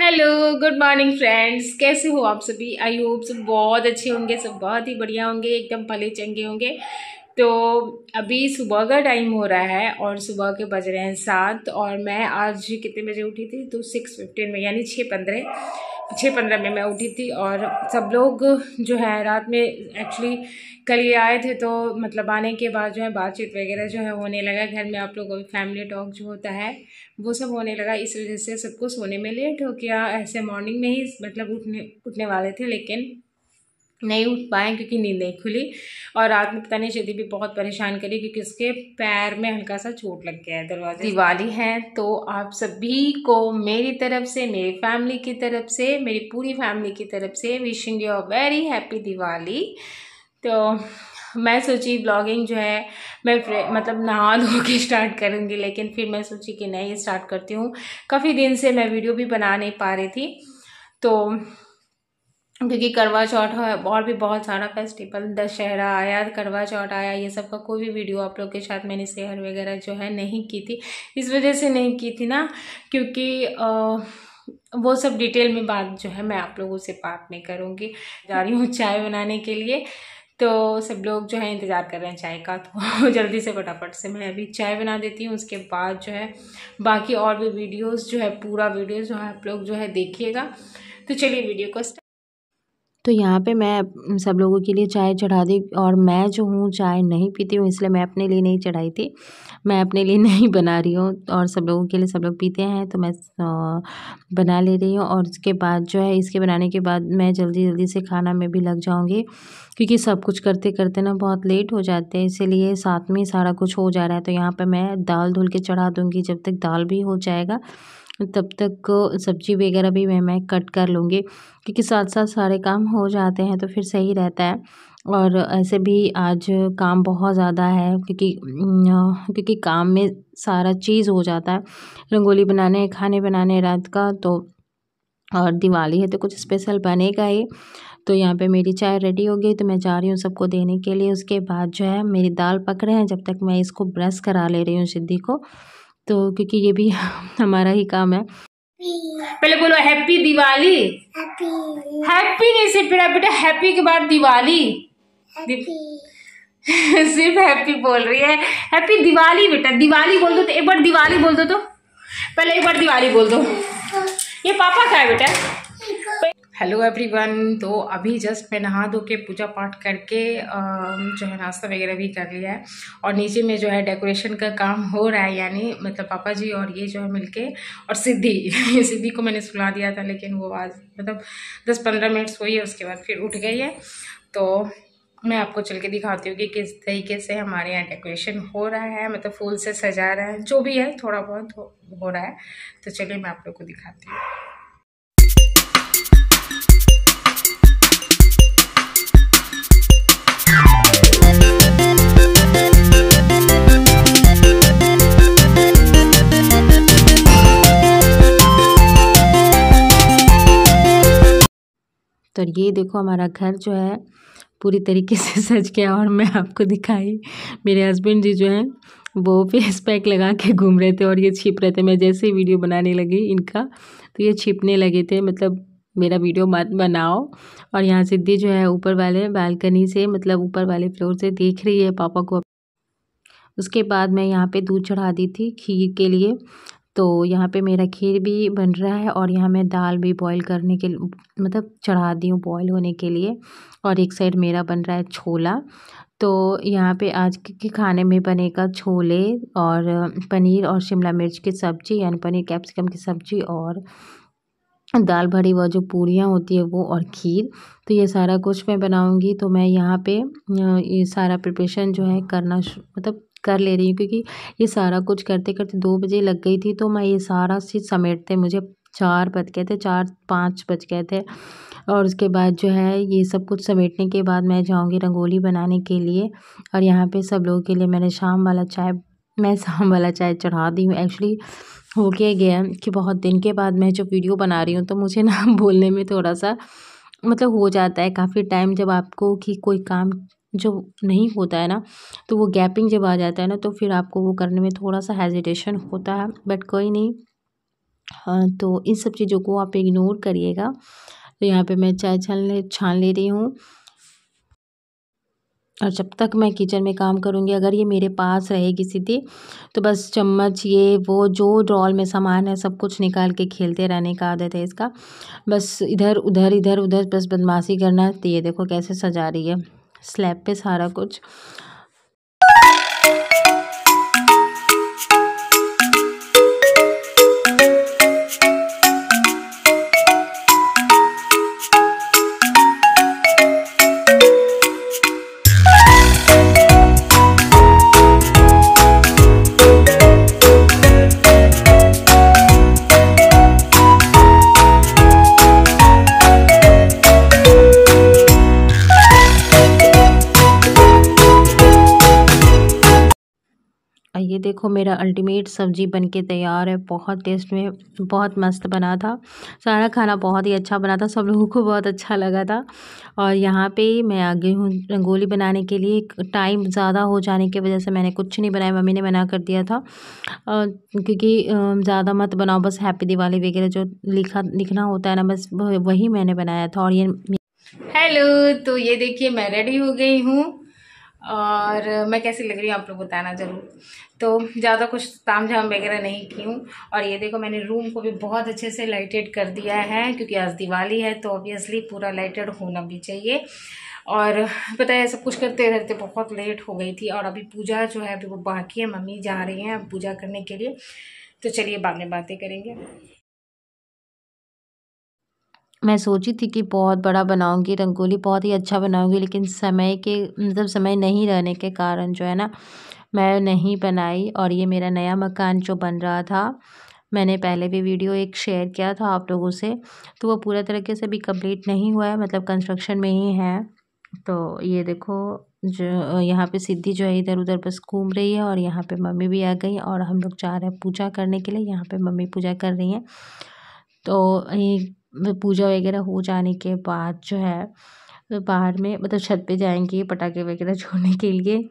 hello good morning friends कैसे हो आप सभी आई होप सब बहुत अच्छे होंगे सब बहुत ही बढ़िया होंगे एकदम भले चंगे होंगे तो अभी सुबह का टाइम हो रहा है और सुबह के बज रहे हैं सात और मैं आज कितने बजे उठी थी तो सिक्स फिफ्टीन में यानी छः पंद्रह छः पंद्रह में मैं उठी थी और सब लोग जो है रात में एक्चुअली कल ये आए थे तो मतलब आने के बाद जो है बातचीत वगैरह जो है होने लगा घर में आप लोगों का फैमिली टॉक जो होता है वो सब होने लगा इस वजह से सबको सोने में लेट हो गया ऐसे मॉर्निंग में ही मतलब उठने उठने वाले थे लेकिन नहीं उठ पाए क्योंकि नींद नहीं खुली और रात में पता नहीं शदी भी बहुत परेशान करी क्योंकि उसके पैर में हल्का सा चोट लग गया है दरवाजे दिवाली है तो आप सभी को मेरी तरफ से मेरी फैमिली की तरफ से मेरी पूरी फैमिली की तरफ से wishing you a very happy Diwali तो मैं सोची ब्लॉगिंग जो है मैं मतलब नहा धो के स्टार्ट करूँगी लेकिन फिर मैं सोची कि नहीं स्टार्ट करती हूँ काफ़ी दिन से मैं वीडियो भी बना नहीं पा रही थी तो क्योंकि करवा चौथ और भी बहुत सारा फेस्टिवल दशहरा आया करवा चौथ आया ये सब का कोई भी वीडियो आप लोग के साथ मैंने शेयर वगैरह जो है नहीं की थी इस वजह से नहीं की थी ना क्योंकि आ, वो सब डिटेल में बात जो है मैं आप लोगों से बात नहीं करूँगी जा रही हूँ चाय बनाने के लिए तो सब लोग जो है इंतज़ार कर रहे हैं चाय का तो जल्दी से फटाफट से मैं अभी चाय बना देती हूँ उसके बाद जो है बाकी और भी वीडियोस जो है पूरा वीडियो जो है आप लोग जो है देखिएगा तो चलिए वीडियो को तो यहाँ पे मैं सब लोगों के लिए चाय चढ़ा दी और मैं जो हूँ चाय नहीं पीती हूँ इसलिए मैं अपने लिए नहीं चढ़ाई थी मैं अपने लिए नहीं बना रही हूँ और सब लोगों के लिए सब लोग पीते हैं तो मैं बना ले रही हूँ और उसके बाद जो है इसके बनाने के बाद मैं जल्दी जल्दी से खाना में भी लग जाऊँगी क्योंकि सब कुछ करते करते ना बहुत लेट हो जाते हैं इसीलिए साथ में सारा कुछ हो जा रहा है तो यहाँ पर मैं दाल धुल के चढ़ा दूँगी जब तक दाल भी हो जाएगा तब तक सब्ज़ी वगैरह भी मैं मैं कट कर लूँगी क्योंकि साथ साथ सारे काम हो जाते हैं तो फिर सही रहता है और ऐसे भी आज काम बहुत ज़्यादा है क्योंकि क्योंकि काम में सारा चीज़ हो जाता है रंगोली बनाने खाने बनाने रात का तो और दिवाली है तो कुछ स्पेशल बनेगा ही तो यहाँ पे मेरी चाय रेडी हो गई तो मैं जा रही हूँ सबको देने के लिए उसके बाद जो है मेरी दाल पक रहे हैं जब तक मैं इसको ब्रश करा ले रही हूँ सिद्धि को तो क्योंकि ये भी हमारा ही काम है पहले बोलो हैप्पी दिवाली हैप्पी नहीं सिर्फ बेटा बेटा हैप्पी के बाद दिवाली सिर्फ हैप्पी बोल रही है हैप्पी दिवाली बेटा दिवाली बोल दो तो एक बार दिवाली बोल दो तो पहले एक बार दिवाली बोल दो ये पापा का है बेटा हेलो एवरीवन तो अभी जस्ट मैं नहा धो के पूजा पाठ करके जो है नाश्ता वगैरह भी कर लिया है और नीचे में जो है डेकोरेशन का काम हो रहा है यानी मतलब पापा जी और ये जो है मिलके और सिद्धि सिद्धि को मैंने सुला दिया था लेकिन वो आज मतलब दस पंद्रह मिनट्स हुई है उसके बाद फिर उठ गई है तो मैं आपको चल के दिखाती हूँ कि किस तरीके से हमारे यहाँ डेकोरेशन हो रहा है मतलब फूल से सजा रहा है जो भी है थोड़ा बहुत हो रहा है तो चलिए मैं आप लोग को दिखाती हूँ तो ये देखो हमारा घर जो है पूरी तरीके से सज गया और मैं आपको दिखाई मेरे हस्बैंड जी जो हैं वो फेस पैक लगा के घूम रहे थे और ये छिप रहे थे मैं जैसे ही वीडियो बनाने लगी इनका तो ये छिपने लगे थे मतलब मेरा वीडियो मत बनाओ और यहाँ सिद्धि जो है ऊपर वाले बालकनी से मतलब ऊपर वाले फ्लोर से देख रही है पापा को उसके बाद मैं यहाँ पे दूध चढ़ा दी थी खीर के लिए तो यहाँ पे मेरा खीर भी बन रहा है और यहाँ मैं दाल भी बॉईल करने के मतलब चढ़ा दी हूँ बॉईल होने के लिए और एक साइड मेरा बन रहा है छोला तो यहाँ पे आज के खाने में बनेगा छोले और पनीर और शिमला मिर्च की सब्ज़ी यानी पनीर कैप्सिकम की सब्ज़ी और दाल भरी हुआ जो पूड़ियाँ होती है वो और खीर तो ये सारा कुछ मैं बनाऊंगी तो मैं यहाँ पे ये सारा प्रिपरेशन जो है करना मतलब कर ले रही हूँ क्योंकि ये सारा कुछ करते करते दो बजे लग गई थी तो मैं ये सारा चीज़ समेटते मुझे चार बज गए थे चार पाँच बज गए थे और उसके बाद जो है ये सब कुछ समेटने के बाद मैं जाऊँगी रंगोली बनाने के लिए और यहाँ पे सब लोगों के लिए मैंने शाम वाला चाय मैं शाम वाला चाय चढ़ा दी हूँ एक्चुअली हो क्या गया कि बहुत दिन के बाद मैं जो वीडियो बना रही हूँ तो मुझे ना बोलने में थोड़ा सा मतलब हो जाता है काफ़ी टाइम जब आपको कि कोई काम जो नहीं होता है ना तो वो गैपिंग जब आ जाता है ना तो फिर आपको वो करने में थोड़ा सा हेजिटेशन होता है बट कोई नहीं हाँ, तो इन सब चीज़ों को आप इग्नोर करिएगा तो यहाँ पे मैं चाय छान ले छान ले रही हूँ और जब तक मैं किचन में काम करूँगी अगर ये मेरे पास रहेगी सीधी तो बस चम्मच ये वो जो ड्रॉल में सामान है सब कुछ निकाल के खेलते रहने का आदत है इसका बस इधर उधर इधर उधर बस बदमाशी करना तो ये देखो कैसे सजा रही है स्लैब पे सारा कुछ ये देखो मेरा अल्टीमेट सब्ज़ी बनके तैयार है बहुत टेस्ट में बहुत मस्त बना था सारा खाना बहुत ही अच्छा बना था सब लोगों को बहुत अच्छा लगा था और यहाँ पे मैं आ गई हूँ रंगोली बनाने के लिए टाइम ज़्यादा हो जाने की वजह से मैंने कुछ नहीं बनाया मम्मी ने मना कर दिया था क्योंकि ज़्यादा मत बनाओ बस हैप्पी दिवाली वगैरह जो लिखा लिखना होता है ना बस वही मैंने बनाया था और ये हेलो तो ये देखिए मैं रेडी हो गई हूँ और मैं कैसी लग रही हूँ आप लोग बताना ज़रूर तो ज़्यादा कुछ ताम झाम वगैरह नहीं की हूँ और ये देखो मैंने रूम को भी बहुत अच्छे से लाइटेड कर दिया है क्योंकि आज दिवाली है तो ऑब्वियसली पूरा लाइटेड होना भी चाहिए और पता है सब कुछ करते रहते बहुत लेट हो गई थी और अभी पूजा जो है अभी वो बाकी है मम्मी जा रही हैं पूजा करने के लिए तो चलिए बाद में बातें करेंगे मैं सोची थी कि बहुत बड़ा बनाऊँगी रंगोली बहुत ही अच्छा बनाऊँगी लेकिन समय के मतलब समय नहीं रहने के कारण जो है ना मैं नहीं बनाई और ये मेरा नया मकान जो बन रहा था मैंने पहले भी वीडियो एक शेयर किया था आप लोगों से तो वो पूरा तरीके से भी कंप्लीट नहीं हुआ है मतलब कंस्ट्रक्शन में ही है तो ये देखो जो यहाँ पे सिद्धि जो है इधर उधर बस घूम रही है और यहाँ पे मम्मी भी आ गई और हम लोग जा रहे हैं पूजा करने के लिए यहाँ पे मम्मी पूजा कर रही हैं तो पूजा वगैरह हो जाने के बाद जो है तो बाहर में मतलब छत पे जाएंगे पटाखे वगैरह छोड़ने के लिए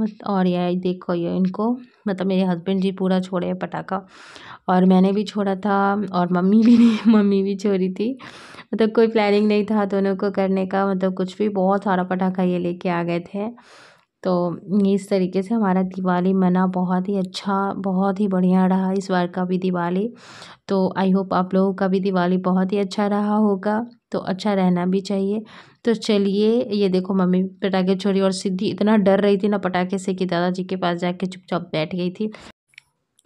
बस और ये देखो ये इनको मतलब मेरे हस्बैंड जी पूरा छोड़े हैं पटाखा और मैंने भी छोड़ा था और मम्मी भी नहीं मम्मी भी छोड़ी थी मतलब कोई प्लानिंग नहीं था दोनों को करने का मतलब कुछ भी बहुत सारा पटाखा ये लेके आ गए थे तो इस तरीके से हमारा दिवाली मना बहुत ही अच्छा बहुत ही बढ़िया रहा इस बार का भी दिवाली तो आई होप आप लोगों का भी दिवाली बहुत ही अच्छा रहा होगा तो अच्छा रहना भी चाहिए तो चलिए ये देखो मम्मी पटाखे छोड़ी और सिद्धि इतना डर रही थी ना पटाखे से कि दादाजी के पास जाके चुपचाप बैठ गई थी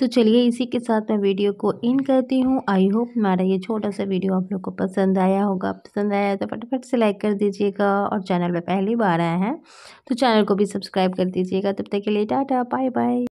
तो चलिए इसी के साथ मैं वीडियो को इन करती हूँ आई होप हमारा ये छोटा सा वीडियो आप लोग को पसंद आया होगा पसंद आया तो फटाफट से लाइक कर दीजिएगा और चैनल पर पहली बार आए हैं तो चैनल को भी सब्सक्राइब कर दीजिएगा तब तक के लिए टाटा बाय बाय